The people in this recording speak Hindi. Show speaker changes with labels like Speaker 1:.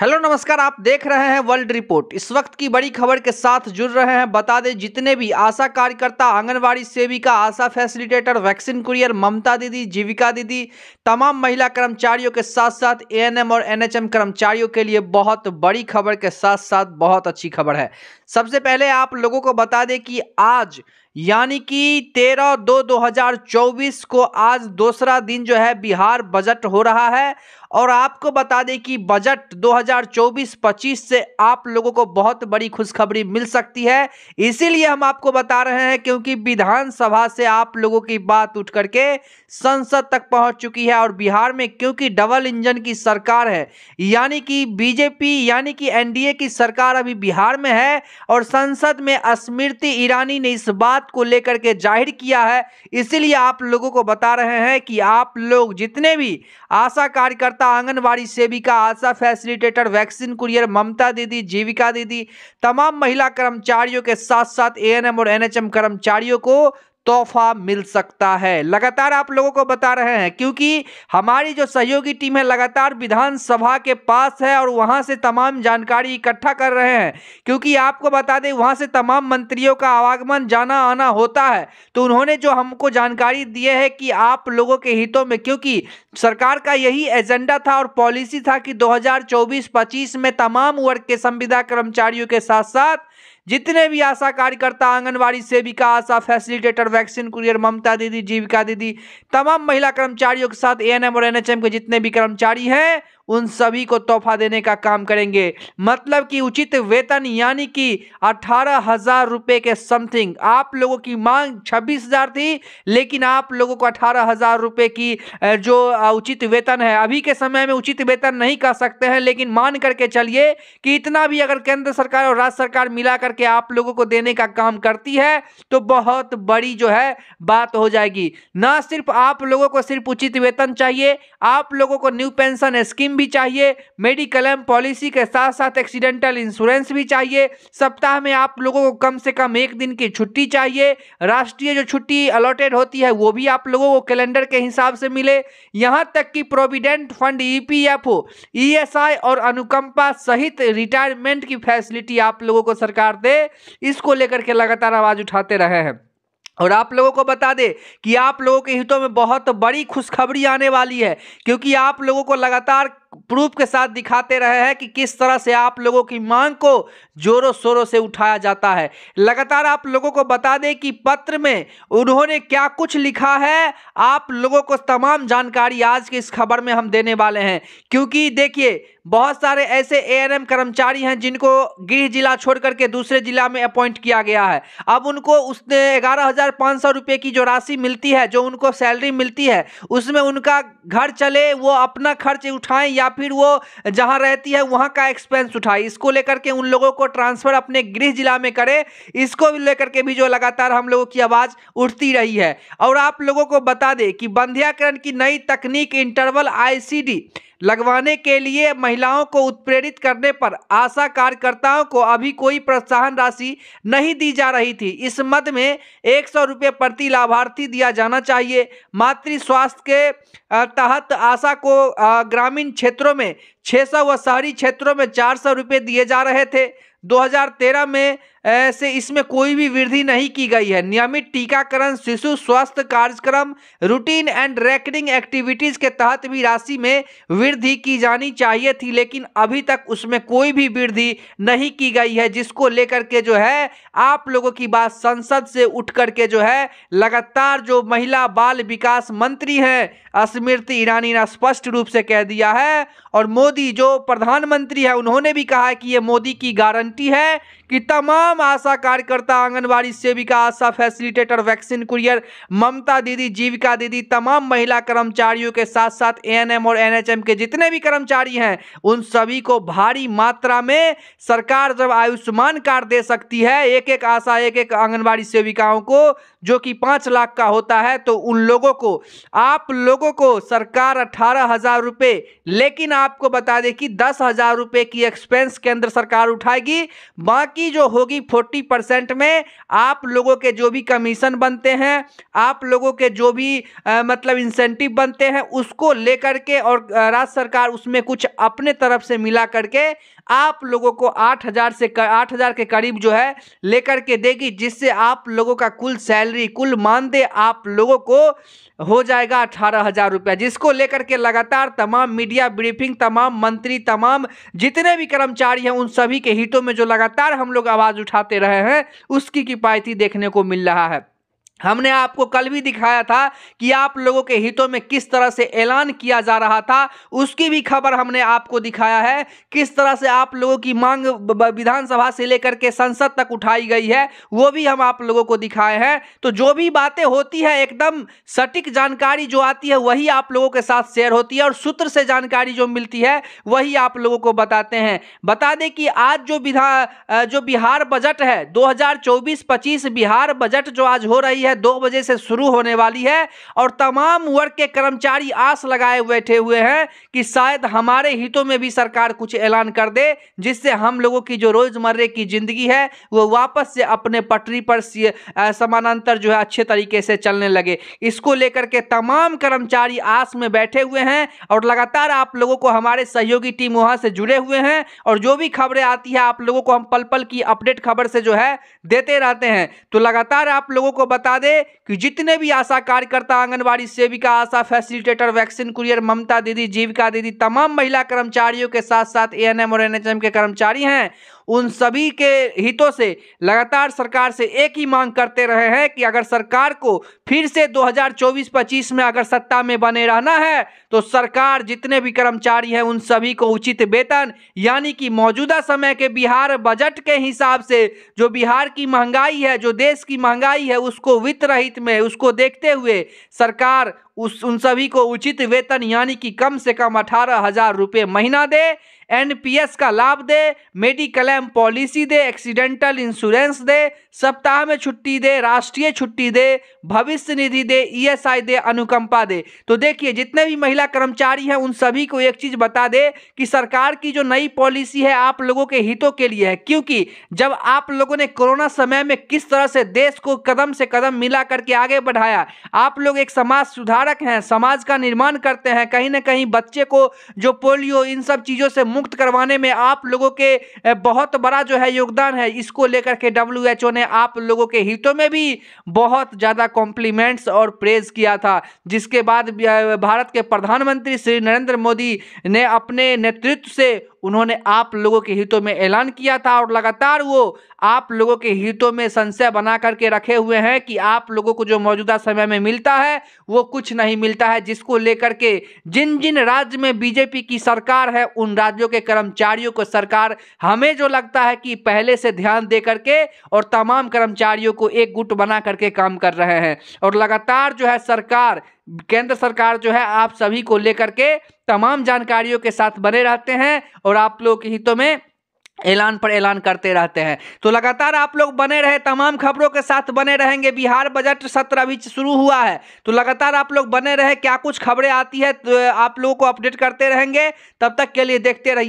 Speaker 1: हेलो नमस्कार आप देख रहे हैं वर्ल्ड रिपोर्ट इस वक्त की बड़ी खबर के साथ जुड़ रहे हैं बता दें जितने भी आशा कार्यकर्ता आंगनवाड़ी सेविका ASHA facilitator vaccine courier Mamta दीदी जीविका दीदी तमाम महिला कर्मचारियों के साथ साथ एएनएम और एनएचएम कर्मचारियों के लिए बहुत बड़ी खबर के साथ साथ बहुत अच्छी खबर है सबसे पहले आप लोगों को बता दें कि आज यानी कि तेरह दो चौबीस को आज दूसरा दिन जो है बिहार बजट हो रहा है और आपको बता दें कि बजट 2024-25 से आप लोगों को बहुत बड़ी खुशखबरी मिल सकती है इसीलिए हम आपको बता रहे हैं क्योंकि विधानसभा से आप लोगों की बात उठ करके संसद तक पहुंच चुकी है और बिहार में क्योंकि डबल इंजन की सरकार है यानी कि बीजेपी यानी कि एनडीए की सरकार अभी बिहार में है और संसद में स्मृति ईरानी ने इस बात को लेकर के जाहिर किया है इसीलिए आप लोगों को बता रहे हैं कि आप लोग जितने भी आशा कार्यकर्ता माता आंगनबाड़ी सेविका ASHA facilitator vaccine courier Mamta दीदी जीविका दीदी तमाम महिला कर्मचारियों के साथ साथ एएनएम और एनएचएम कर्मचारियों को तोहफा मिल सकता है लगातार आप लोगों को बता रहे हैं क्योंकि हमारी जो सहयोगी टीम है लगातार विधानसभा के पास है और वहां से तमाम जानकारी इकट्ठा कर रहे हैं क्योंकि आपको बता दें वहां से तमाम मंत्रियों का आवागमन जाना आना होता है तो उन्होंने जो हमको जानकारी दिए है कि आप लोगों के हितों में क्योंकि सरकार का यही एजेंडा था और पॉलिसी था कि दो हजार में तमाम वर्ग के संविदा कर्मचारियों के साथ साथ जितने भी आशा कार्यकर्ता आंगनबाड़ी सेविका ASHA facilitator vaccine courier Mamta दीदी जीविका दीदी तमाम महिला कर्मचारियों के साथ एएनएम और एनएचएम के जितने भी कर्मचारी हैं उन सभी को तोहफा देने का काम करेंगे मतलब कि उचित वेतन यानी कि अठारह हजार रुपये के समथिंग आप लोगों की मांग छब्बीस हजार थी लेकिन आप लोगों को अठारह हजार रुपये की जो उचित वेतन है अभी के समय में उचित वेतन नहीं कर सकते हैं लेकिन मान करके चलिए कि इतना भी अगर केंद्र सरकार और राज्य सरकार मिला करके आप लोगों को देने का काम करती है तो बहुत बड़ी जो है बात हो जाएगी ना सिर्फ आप लोगों को सिर्फ उचित वेतन चाहिए आप लोगों को न्यू पेंशन स्कीम भी चाहिए मेडिक्लेम पॉलिसी के साथ साथ एक्सीडेंटल इंश्योरेंस भी चाहिए सप्ताह में आप लोगों को कम से कम एक दिन की छुट्टी चाहिए राष्ट्रीय जो छुट्टी अलॉटेड होती है वो भी आप लोगों को कैलेंडर के हिसाब से मिले यहाँ तक कि प्रोविडेंट फंड ईपीएफओ ईएसआई और अनुकंपा सहित रिटायरमेंट की फैसिलिटी आप लोगों को सरकार दे इसको लेकर के लगातार आवाज उठाते रहे हैं और आप लोगों को बता दें कि आप लोगों के हितों में बहुत बड़ी खुशखबरी आने वाली है क्योंकि आप लोगों को लगातार प्रूफ के साथ दिखाते रहे हैं कि किस तरह से आप लोगों की मांग को जोरों शोरों से उठाया जाता है लगातार आप लोगों को बता दें कि पत्र में उन्होंने क्या कुछ लिखा है आप लोगों को तमाम जानकारी आज की इस खबर में हम देने वाले हैं क्योंकि देखिए बहुत सारे ऐसे एएनएम कर्मचारी हैं जिनको गृह जिला छोड़ करके दूसरे जिला में अपॉइंट किया गया है अब उनको उसने ग्यारह हज़ार पाँच सौ रुपये की जो राशि मिलती है जो उनको सैलरी मिलती है उसमें उनका घर चले वो अपना खर्च उठाएं या फिर वो जहाँ रहती है वहाँ का एक्सपेंस उठाएं इसको लेकर के उन लोगों को ट्रांसफ़र अपने गृह जिला में करें इसको लेकर के भी जो लगातार हम लोगों की आवाज़ उठती रही है और आप लोगों को बता दें कि बंध्याकरण की नई तकनीक इंटरवल आई लगवाने के लिए महिलाओं को उत्प्रेरित करने पर आशा कार्यकर्ताओं को अभी कोई प्रोत्साहन राशि नहीं दी जा रही थी इस मद में एक सौ रुपये प्रति लाभार्थी दिया जाना चाहिए मातृ स्वास्थ्य के तहत आशा को ग्रामीण क्षेत्रों में 600 व शहरी क्षेत्रों में सौ रुपये दिए जा रहे थे 2013 में से इसमें कोई भी वृद्धि नहीं की गई है नियमित टीकाकरण शिशु स्वास्थ्य कार्यक्रम रूटीन एंड रैकडिंग एक्टिविटीज के तहत भी राशि में वृद्धि की जानी चाहिए थी लेकिन अभी तक उसमें कोई भी वृद्धि नहीं की गई है जिसको लेकर के जो है आप लोगों की बात संसद से उठ करके जो है लगातार जो महिला बाल विकास मंत्री हैं स्मृति ईरानी ने स्पष्ट रूप से कह दिया है और मोदी जो प्रधानमंत्री है उन्होंने भी कहा है कि ये मोदी की गारंटी है कि तमाम आशा कार्यकर्ता आंगनबाड़ी सेविका ASHA facilitator vaccine courier Mamta दीदी जीविका दीदी तमाम महिला कर्मचारियों के साथ साथ एएनएम और एनएचएम के जितने भी कर्मचारी हैं उन सभी को भारी मात्रा में सरकार जब आयुष्मान कार्ड दे सकती है एक एक आशा एक एक आंगनबाड़ी सेविकाओं को जो कि पाँच लाख का होता है तो उन लोगों को आप लोग लोगों को सरकार अठारह हज़ार रुपये लेकिन आपको बता दें कि दस हज़ार रुपये की एक्सपेंस केंद्र सरकार उठाएगी बाकी जो होगी फोर्टी परसेंट में आप लोगों के जो भी कमीशन बनते हैं आप लोगों के जो भी आ, मतलब इंसेंटिव बनते हैं उसको लेकर के और राज्य सरकार उसमें कुछ अपने तरफ से मिला करके आप लोगों को आठ हज़ार से आठ हज़ार के करीब जो है लेकर के देगी जिससे आप लोगों का कुल सैलरी कुल मानदेय आप लोगों को हो जाएगा अठारह हज़ार रुपया जिसको लेकर के लगातार तमाम मीडिया ब्रीफिंग तमाम मंत्री तमाम जितने भी कर्मचारी हैं उन सभी के हितों में जो लगातार हम लोग आवाज़ उठाते रहे हैं उसकी किफ़ायती देखने को मिल रहा है हमने आपको कल भी दिखाया था कि आप लोगों के हितों में किस तरह से ऐलान किया जा रहा था उसकी भी खबर हमने आपको दिखाया है किस तरह से आप लोगों की मांग विधानसभा से लेकर के संसद तक उठाई गई है वो भी हम आप लोगों को दिखाए हैं तो जो भी बातें होती है एकदम सटीक जानकारी जो आती है वही आप लोगों के साथ शेयर होती है और सूत्र से जानकारी जो मिलती है वही आप लोगों को बताते हैं बता दें कि आज जो विधा जो बिहार बजट है दो हजार बिहार बजट जो आज हो रही है है दो बजे से शुरू होने वाली है और तमाम वर्ग के कर्मचारी आस लगाए बैठे हुए हैं कि शायद हमारे हितों में भी सरकार कुछ ऐलान कर दे जिससे हम लोगों की जो रोज़मर्रे की ज़िंदगी है वो वापस से अपने पटरी पर समानांतर जो है अच्छे तरीके से चलने लगे इसको लेकर के तमाम कर्मचारी आस में बैठे हुए हैं और लगातार आप लोगों को हमारे सहयोगी टीम वहां से जुड़े हुए हैं और जो भी खबरें आती है आप लोगों को हम पल पल की अपडेट खबर से जो है देते रहते हैं तो लगातार आप लोगों को बता दें कि जितने भी आशा कार्यकर्ता आंगनबाड़ी सेविका ASHA facilitator vaccine courier Mamta दीदी जीविका दीदी तमाम महिला कर्मचारियों के साथ साथ एएनएम और एनएचएम के कर्मचारी हैं उन सभी के हितों से लगातार सरकार से एक ही मांग करते रहे हैं कि अगर सरकार को फिर से 2024-25 में अगर सत्ता में बने रहना है तो सरकार जितने भी कर्मचारी हैं उन सभी को उचित वेतन यानी कि मौजूदा समय के बिहार बजट के हिसाब से जो बिहार की महंगाई है जो देश की महंगाई है उसको वित्त रहित में उसको देखते हुए सरकार उस उन सभी को उचित वेतन यानी कि कम से कम अठारह हजार रुपये महीना दे एनपीएस का लाभ दे मेडिक्लेम पॉलिसी दे एक्सीडेंटल इंश्योरेंस दे सप्ताह में छुट्टी दे राष्ट्रीय छुट्टी दे भविष्य निधि दे ईएसआई e दे अनुकंपा दे तो देखिए जितने भी महिला कर्मचारी हैं उन सभी को एक चीज़ बता दे कि सरकार की जो नई पॉलिसी है आप लोगों के हितों के लिए है क्योंकि जब आप लोगों ने कोरोना समय में किस तरह से देश को कदम से कदम मिला करके आगे बढ़ाया आप लोग एक समाज सुधार सुधारक हैं समाज का निर्माण करते हैं कहीं ना कहीं बच्चे को जो पोलियो इन सब चीज़ों से मुक्त करवाने में आप लोगों के बहुत बड़ा जो है योगदान है इसको लेकर के डब्ल्यू ने आप लोगों के हितों में भी बहुत ज़्यादा कॉम्प्लीमेंट्स और प्रेज़ किया था जिसके बाद भारत के प्रधानमंत्री श्री नरेंद्र मोदी ने अपने नेतृत्व से उन्होंने आप लोगों के हितों में ऐलान किया था और लगातार वो आप लोगों के हितों में संशय बना करके रखे हुए हैं कि आप लोगों को जो मौजूदा समय में मिलता है वो कुछ नहीं मिलता है जिसको लेकर के जिन जिन राज्य में बीजेपी की सरकार है उन राज्यों के कर्मचारियों को सरकार हमें जो लगता है कि पहले से ध्यान दे करके और तमाम कर्मचारियों को एक गुट बना करके काम कर रहे हैं और लगातार जो है सरकार केंद्र सरकार जो है आप सभी को लेकर के तमाम जानकारियों के साथ बने रहते हैं और आप लोग के हितों में ऐलान पर ऐलान करते रहते हैं तो लगातार आप लोग बने रहे तमाम खबरों के साथ बने रहेंगे बिहार बजट सत्र अभी शुरू हुआ है तो लगातार आप लोग बने रहे क्या कुछ खबरें आती है तो आप लोगों को अपडेट करते रहेंगे तब तक के लिए देखते रहिए